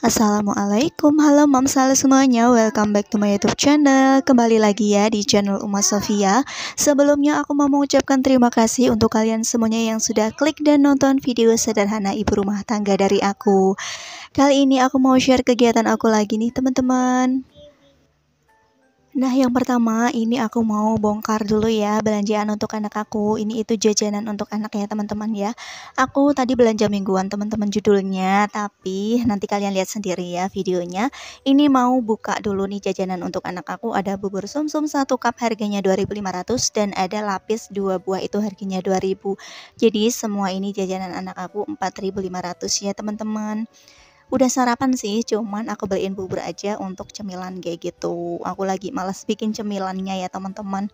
Assalamualaikum, halo mamsal semuanya, welcome back to my youtube channel Kembali lagi ya di channel Uma Sofia Sebelumnya aku mau mengucapkan terima kasih untuk kalian semuanya yang sudah klik dan nonton video sederhana ibu rumah tangga dari aku Kali ini aku mau share kegiatan aku lagi nih teman-teman Nah, yang pertama ini aku mau bongkar dulu ya belanjaan untuk anak aku. Ini itu jajanan untuk anak ya, teman-teman ya. Aku tadi belanja mingguan, teman-teman judulnya, tapi nanti kalian lihat sendiri ya videonya. Ini mau buka dulu nih jajanan untuk anak aku. Ada bubur sumsum satu cup harganya 2.500 dan ada lapis dua buah itu harganya 2.000. Jadi semua ini jajanan anak aku 4.500 ya, teman-teman udah sarapan sih cuman aku beliin bubur aja untuk cemilan kayak gitu aku lagi males bikin cemilannya ya teman-teman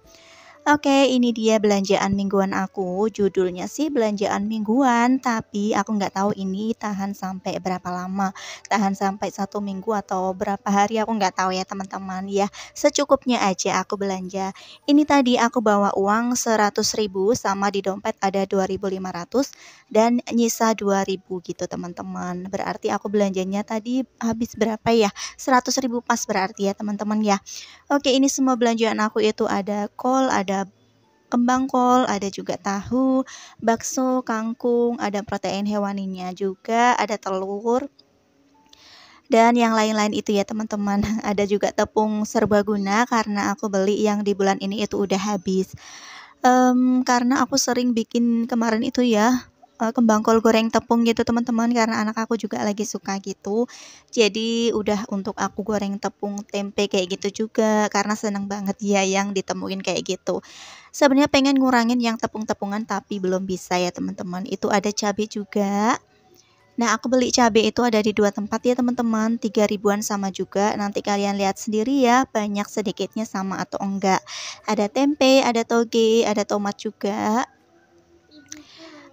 Oke, ini dia belanjaan mingguan aku. Judulnya sih belanjaan mingguan, tapi aku nggak tahu ini tahan sampai berapa lama. Tahan sampai satu minggu atau berapa hari aku nggak tahu ya teman-teman ya. Secukupnya aja aku belanja. Ini tadi aku bawa uang 100 ribu sama di dompet ada 2.500 dan nyisa 2.000 gitu teman-teman. Berarti aku belanjanya tadi habis berapa ya? 100 ribu pas berarti ya teman-teman ya. Oke, ini semua belanjaan aku itu ada kol, ada kembang kol, ada juga tahu, bakso, kangkung, ada protein hewaninya juga, ada telur, dan yang lain-lain itu ya teman-teman ada juga tepung serbaguna karena aku beli yang di bulan ini itu udah habis um, karena aku sering bikin kemarin itu ya uh, eh, kembang kol goreng tepung gitu teman-teman karena anak aku juga lagi suka gitu jadi udah untuk aku goreng tepung tempe kayak gitu juga karena seneng banget ya yang ditemuin kayak gitu sebenarnya pengen ngurangin yang tepung-tepungan tapi belum bisa ya teman-teman itu ada cabai juga Nah, aku beli cabai itu ada di dua tempat ya teman-teman, tiga ribuan sama juga. Nanti kalian lihat sendiri ya, banyak sedikitnya sama atau enggak. Ada tempe, ada toge, ada tomat juga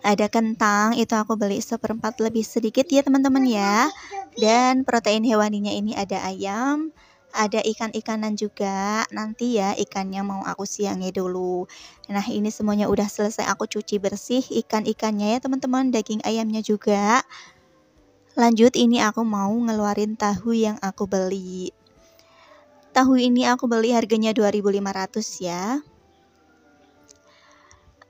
ada kentang itu aku beli seperempat lebih sedikit ya teman-teman ya dan protein hewaninya ini ada ayam ada ikan-ikanan juga nanti ya ikannya mau aku siangnya dulu nah ini semuanya udah selesai aku cuci bersih ikan-ikannya ya teman-teman daging ayamnya juga lanjut ini aku mau ngeluarin tahu yang aku beli tahu ini aku beli harganya 2500 ya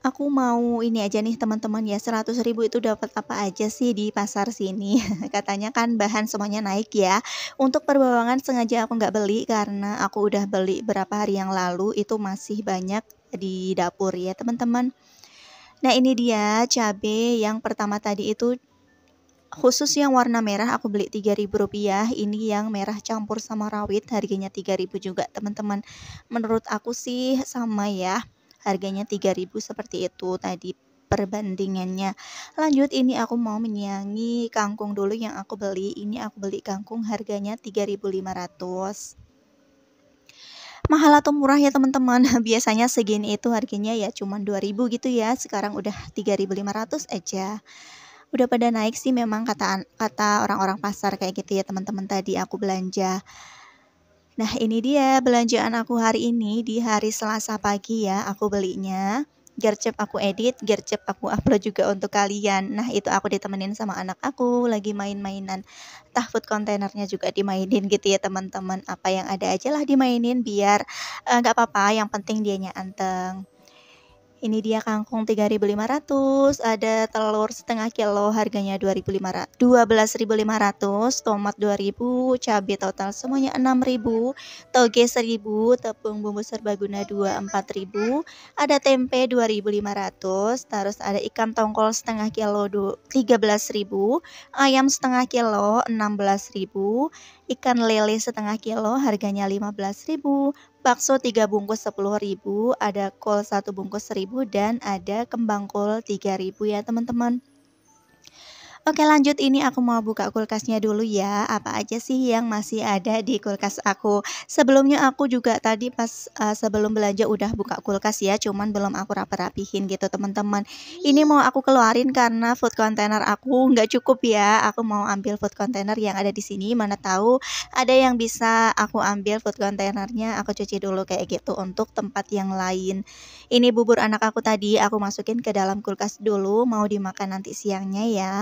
aku mau ini aja nih teman-teman ya 100 ribu itu dapat apa aja sih di pasar sini katanya kan bahan semuanya naik ya untuk perbawangan sengaja aku nggak beli karena aku udah beli berapa hari yang lalu itu masih banyak di dapur ya teman-teman nah ini dia cabe yang pertama tadi itu khusus yang warna merah aku beli 3000 rupiah ini yang merah campur sama rawit harganya 3000 juga teman-teman menurut aku sih sama ya harganya 3000 seperti itu tadi perbandingannya. Lanjut ini aku mau menyiangi kangkung dulu yang aku beli. Ini aku beli kangkung harganya 3500 mahal atau murah ya teman-teman biasanya segini itu harganya ya cuman 2000 gitu ya sekarang udah 3500 aja udah pada naik sih memang kata kata orang-orang pasar kayak gitu ya teman-teman tadi aku belanja Nah, ini dia belanjaan aku hari ini di hari Selasa pagi ya, aku belinya. Gercep aku edit, gercep aku upload juga untuk kalian. Nah, itu aku ditemenin sama anak aku lagi main-mainan. tahfud kontainernya juga dimainin gitu ya, teman-teman. Apa yang ada aja lah dimainin biar eh, nggak gak apa-apa, yang penting dianya anteng. Ini dia kangkung 3.500, ada telur setengah kilo harganya 2.500, 12.500, tomat 2.000, cabai total semuanya 6.000, toge 1.000, tepung bumbu serbaguna 24.000, ada tempe 2.500, terus ada ikan tongkol setengah kilo 13.000, ayam setengah kilo 16.000, ikan lele setengah kilo harganya 15.000, bakso 3 bungkus 10.000, ada kol 1 bungkus 1.000 dan ada kembang kol 3.000 ya teman-teman. Oke lanjut ini aku mau buka kulkasnya dulu ya Apa aja sih yang masih ada di kulkas aku Sebelumnya aku juga tadi pas uh, sebelum belanja udah buka kulkas ya Cuman belum aku rapi-rapihin gitu teman-teman Ini mau aku keluarin karena food container aku nggak cukup ya Aku mau ambil food container yang ada di sini Mana tahu ada yang bisa aku ambil food containernya Aku cuci dulu kayak gitu untuk tempat yang lain Ini bubur anak aku tadi aku masukin ke dalam kulkas dulu Mau dimakan nanti siangnya ya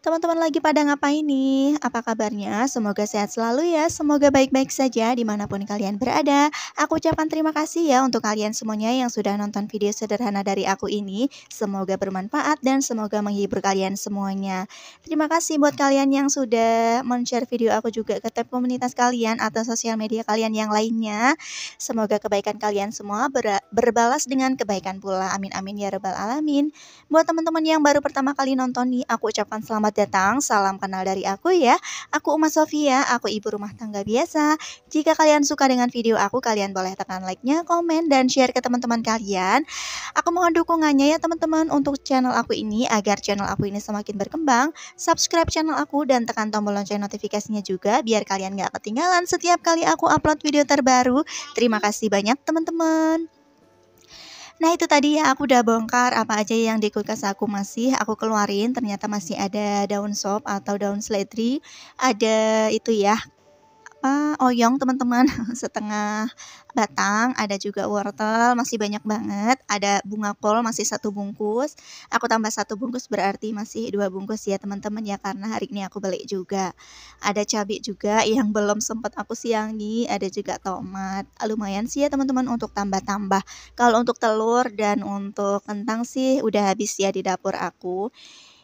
Teman-teman lagi pada ngapain nih? Apa kabarnya? Semoga sehat selalu ya. Semoga baik-baik saja dimanapun kalian berada. Aku ucapkan terima kasih ya untuk kalian semuanya yang sudah nonton video sederhana dari aku ini. Semoga bermanfaat dan semoga menghibur kalian semuanya. Terima kasih buat kalian yang sudah men-share video aku juga ke tab komunitas kalian atau sosial media kalian yang lainnya. Semoga kebaikan kalian semua ber berbalas dengan kebaikan pula. Amin amin ya rabbal alamin. Buat teman-teman yang baru pertama kali nonton nih, aku ucapkan selamat Selamat datang, salam kenal dari aku ya. Aku Uma Sofia, aku ibu rumah tangga biasa. Jika kalian suka dengan video aku, kalian boleh tekan like-nya, komen, dan share ke teman-teman kalian. Aku mohon dukungannya ya teman-teman untuk channel aku ini agar channel aku ini semakin berkembang. Subscribe channel aku dan tekan tombol lonceng notifikasinya juga biar kalian gak ketinggalan setiap kali aku upload video terbaru. Terima kasih banyak teman-teman. Nah itu tadi ya aku udah bongkar apa aja yang di kulkas aku masih aku keluarin ternyata masih ada daun sop atau daun seledri ada itu ya apa eh, oyong teman-teman setengah batang ada juga wortel masih banyak banget ada bunga kol masih satu bungkus aku tambah satu bungkus berarti masih dua bungkus ya teman-teman ya karena hari ini aku beli juga ada cabai juga yang belum sempat aku siangi ada juga tomat lumayan sih ya teman-teman untuk tambah-tambah kalau untuk telur dan untuk kentang sih udah habis ya di dapur aku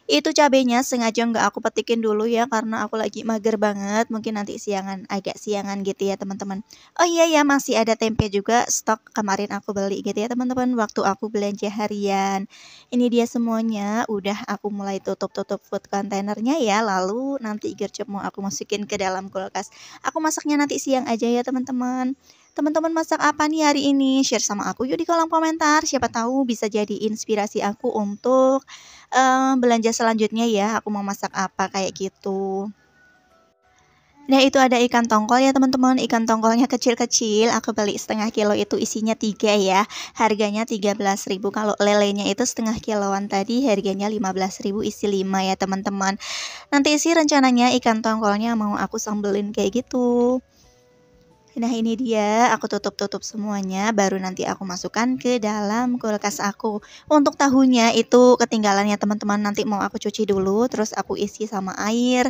itu cabenya sengaja nggak aku petikin dulu ya karena aku lagi mager banget. Mungkin nanti siangan agak siangan gitu ya teman-teman. Oh iya ya masih ada tempe juga stok kemarin aku beli gitu ya teman-teman waktu aku belanja harian. Ini dia semuanya udah aku mulai tutup-tutup food containernya ya. Lalu nanti gercep mau aku masukin ke dalam kulkas. Aku masaknya nanti siang aja ya teman-teman. Teman-teman masak apa nih hari ini? Share sama aku yuk di kolom komentar. Siapa tahu bisa jadi inspirasi aku untuk um, belanja selanjutnya ya. Aku mau masak apa kayak gitu. Nah itu ada ikan tongkol ya teman-teman Ikan tongkolnya kecil-kecil Aku beli setengah kilo itu isinya tiga ya Harganya ribu Kalau lelenya itu setengah kiloan tadi Harganya ribu isi 5 ya teman-teman Nanti sih rencananya ikan tongkolnya Mau aku sambelin kayak gitu Nah ini dia aku tutup-tutup semuanya baru nanti aku masukkan ke dalam kulkas aku Untuk tahunya itu ketinggalannya teman-teman nanti mau aku cuci dulu terus aku isi sama air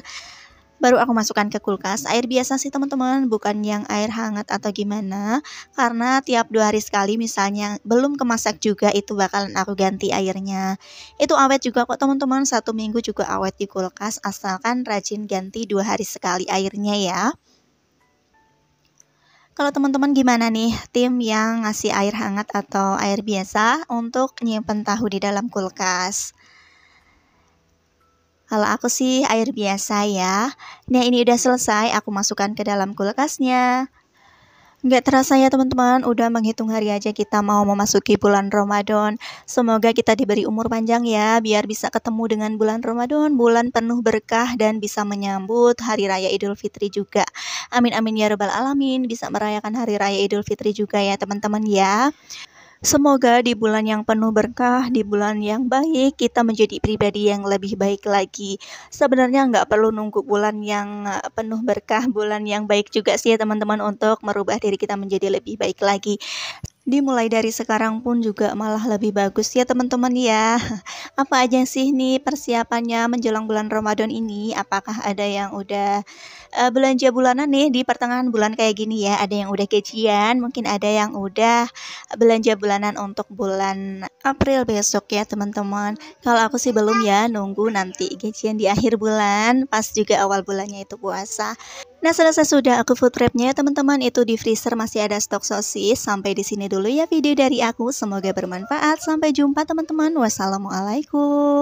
baru aku masukkan ke kulkas air biasa sih teman-teman bukan yang air hangat atau gimana karena tiap dua hari sekali misalnya belum kemasak juga itu bakalan aku ganti airnya itu awet juga kok teman-teman satu minggu juga awet di kulkas asalkan rajin ganti dua hari sekali airnya ya kalau teman-teman gimana nih tim yang ngasih air hangat atau air biasa untuk nyimpen tahu di dalam kulkas? Kalau aku sih air biasa ya. Nah ini udah selesai, aku masukkan ke dalam kulkasnya. Nggak terasa ya teman-teman, udah menghitung hari aja kita mau memasuki bulan Ramadan. Semoga kita diberi umur panjang ya, biar bisa ketemu dengan bulan Ramadan, bulan penuh berkah dan bisa menyambut Hari Raya Idul Fitri juga. Amin amin ya rabbal alamin, bisa merayakan Hari Raya Idul Fitri juga ya teman-teman ya. Semoga di bulan yang penuh berkah, di bulan yang baik, kita menjadi pribadi yang lebih baik lagi. Sebenarnya nggak perlu nunggu bulan yang eh, penuh berkah, bulan yang baik juga sih ya teman-teman untuk merubah diri kita menjadi lebih baik lagi dimulai dari sekarang pun juga malah lebih bagus ya teman-teman ya. Apa aja sih nih persiapannya menjelang bulan Ramadan ini? Apakah ada yang udah uh, belanja bulanan nih di pertengahan bulan kayak gini ya? Ada yang udah kejian mungkin ada yang udah belanja bulanan untuk bulan April besok ya teman-teman. Kalau aku sih belum ya, nunggu nanti gajian di akhir bulan, pas juga awal bulannya itu puasa. Nah, selesai sudah aku food prepnya, teman-teman itu di freezer masih ada stok sosis. Sampai di sini dulu ya video dari aku. Semoga bermanfaat. Sampai jumpa teman-teman. Wassalamualaikum.